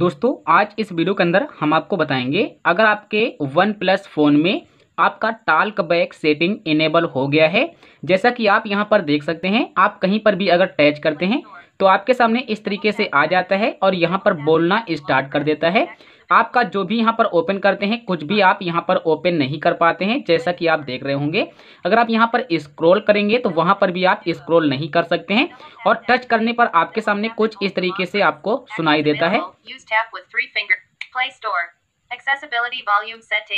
दोस्तों आज इस वीडियो के अंदर हम आपको बताएंगे अगर आपके वन प्लस फ़ोन में आपका टाल्क बैक सेटिंग इनेबल हो गया है जैसा कि आप यहां पर देख सकते हैं आप कहीं पर भी अगर टैच करते हैं तो आपके सामने इस तरीके से आ जाता है और यहाँ पर बोलना स्टार्ट कर देता है आपका जो भी यहाँ पर ओपन करते हैं कुछ भी आप यहाँ पर ओपन नहीं कर पाते हैं जैसा कि आप देख रहे होंगे अगर आप यहाँ पर स्क्रॉल करेंगे तो वहाँ पर भी आप स्क्रॉल नहीं कर सकते हैं और टच करने पर आपके सामने कुछ इस तरीके से आपको सुनाई देता है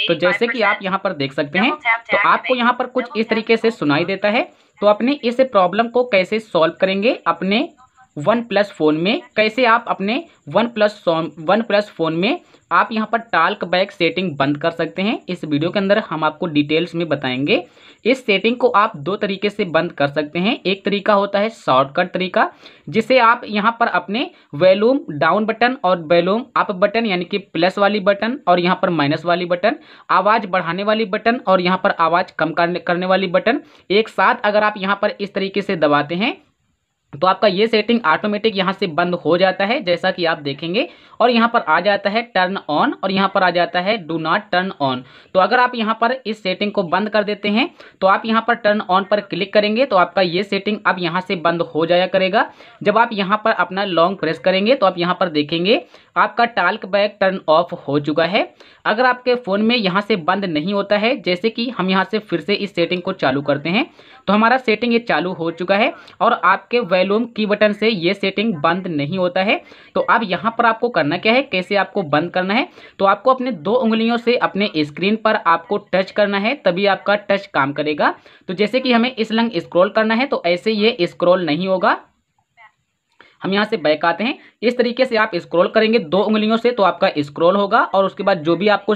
तो जैसे कि आप यहाँ पर देख सकते हैं तो आपको यहाँ पर कुछ इस तरीके से सुनाई देता है तो अपने इस प्रॉब्लम को कैसे सॉल्व करेंगे अपने वन प्लस फ़ोन में कैसे आप अपने OnePlus OnePlus phone में आप यहाँ पर टाल्क बैक सेटिंग बंद कर सकते हैं इस वीडियो के अंदर हम आपको डिटेल्स में बताएंगे इस सेटिंग को आप दो तरीके से बंद कर सकते हैं एक तरीका होता है शॉर्टकट तरीका जिसे आप यहाँ पर अपने वैलूम डाउन बटन और वैलूम अप बटन यानी कि प्लस वाली बटन और यहाँ पर माइनस वाली बटन आवाज़ बढ़ाने वाली बटन और यहाँ पर आवाज़ कम करने वाली बटन एक साथ अगर आप यहाँ पर इस तरीके से दबाते हैं तो आपका ये सेटिंग ऑटोमेटिक यहाँ से बंद हो जाता है जैसा कि आप देखेंगे और यहाँ पर आ जाता है टर्न ऑन और यहाँ पर आ जाता है डू नॉट टर्न ऑन तो अगर आप यहाँ पर इस सेटिंग को बंद कर देते हैं तो आप यहाँ पर टर्न ऑन पर क्लिक करेंगे तो आपका ये सेटिंग अब यहाँ से बंद हो जाया करेगा जब आप यहाँ पर अपना लॉन्ग प्रेस करेंगे तो आप यहाँ पर देखेंगे आपका टाल्क बैग टर्न ऑफ हो चुका है अगर आपके फ़ोन में यहाँ से बंद नहीं होता है जैसे कि हम यहाँ से फिर से इस सेटिंग को चालू करते हैं तो हमारा सेटिंग ये चालू हो चुका है और आपके वैल्यूम की बटन से ये सेटिंग बंद नहीं होता है तो अब यहाँ पर आपको करना क्या है कैसे आपको बंद करना है तो आपको अपने दो उंगलियों से अपने स्क्रीन पर आपको टच करना है तभी आपका टच काम करेगा तो जैसे कि हमें इस लंग स्क्रॉल करना है तो ऐसे ये स्क्रॉल नहीं होगा हम यहाँ से बैक आते हैं इस तरीके से आप स्क्रॉल करेंगे दो उंगलियों से तो आपका स्क्रॉल होगा और उसके बाद जो भी आपको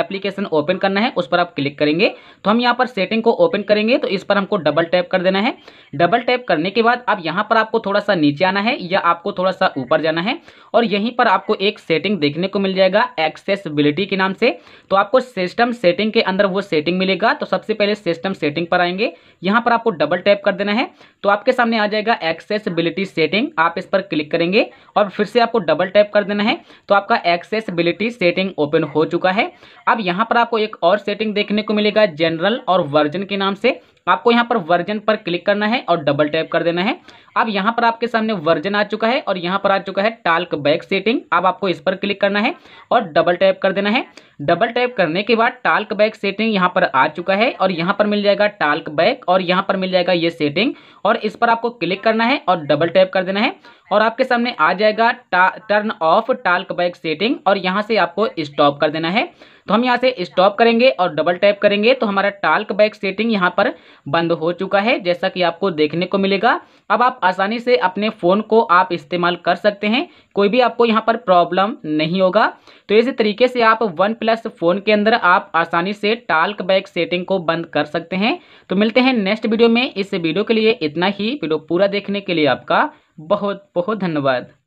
एप्लीकेशन ओपन करना है उस पर आप क्लिक करेंगे तो हम यहाँ पर सेटिंग को ओपन करेंगे तो इस पर हमको डबल टैप कर देना है डबल टैप करने के बाद अब यहाँ पर आपको थोड़ा सा नीचे आना है या आपको थोड़ा सा ऊपर जाना है और यहीं पर आपको एक सेटिंग देखने को मिल जाएगा एक्सेसबिलिटी के नाम से तो आपको सिस्टम सेटिंग के अंदर वो सेटिंग मिलेगा तो सबसे पहले सिस्टम सेटिंग पर आएंगे यहाँ पर आपको डबल टैप कर देना है तो आपके सामने आ जाएगा एक्सेसबिलिटी सेटिंग आप इस पर क्लिक करेंगे और फिर से आपको डबल टैप कर देना है तो आपका एक्सेसबिलिटी सेटिंग ओपन हो चुका है अब यहाँ पर आपको एक और सेटिंग देखने को मिलेगा जनरल और वर्जन के नाम से आपको यहाँ पर वर्जन पर क्लिक करना है और डबल टैप कर देना है अब यहाँ पर आपके सामने वर्जन आ चुका है और यहाँ पर आ चुका है टाल्क बैक सेटिंग अब आपको इस पर क्लिक करना है और डबल टैप कर देना है डबल टैप करने के बाद टाल्क बैक सेटिंग यहाँ पर आ चुका है और यहाँ पर मिल जाएगा टाल्क बैक और यहाँ पर मिल जाएगा ये सेटिंग और इस पर आपको क्लिक करना है और डबल टैप कर देना है और आपके सामने आ जाएगा turn off TalkBack setting और यहाँ से आपको स्टॉप कर देना है तो हम यहाँ से स्टॉप करेंगे और डबल टैप करेंगे तो हमारा टाल्क बैक सेटिंग यहाँ पर बंद हो चुका है जैसा कि आपको देखने को मिलेगा अब आप आसानी से अपने फ़ोन को आप इस्तेमाल कर सकते हैं कोई भी आपको यहाँ पर प्रॉब्लम नहीं होगा तो इसी तरीके से आप वन प्लस फ़ोन के अंदर आप आसानी से टाल्क बैक सेटिंग को बंद कर सकते हैं तो मिलते हैं नेक्स्ट वीडियो में इस वीडियो के लिए इतना ही वीडियो पूरा देखने के लिए आपका बहुत बहुत धन्यवाद